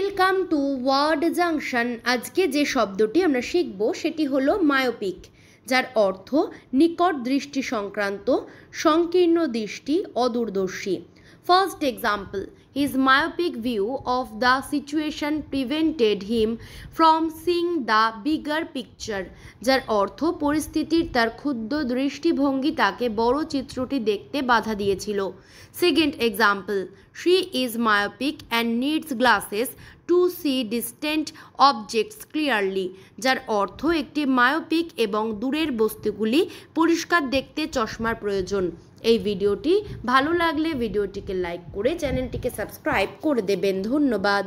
welcome to word junction আজকে যে শব্দটি আমরা শিখব সেটি হলো মায়োপিক যার অর্থ নিকট দৃষ্টি সংক্রান্ত সংকীর্ণ দৃষ্টি অদূরদর্শী first example His myopic view of the situation prevented him from seeing the bigger picture যার অর্থ পরিস্থিতির তার ক্ষুদ্র দৃষ্টিভঙ্গি তাকে বড় চিত্রটি দেখতে বাধা দিয়েছিল second example she is myopic and needs glasses to see distant objects clearly যার অর্থ একটি মায়োপিক এবং দূরের বস্তুগুলি পরিষ্কার দেখতে চশমার প্রয়োজন এই ভিডিওটি ভালো লাগলে ভিডিওটিকে লাইক করে চ্যানেলটিকে সাবস্ক্রাইব করে দেবেন ধন্যবাদ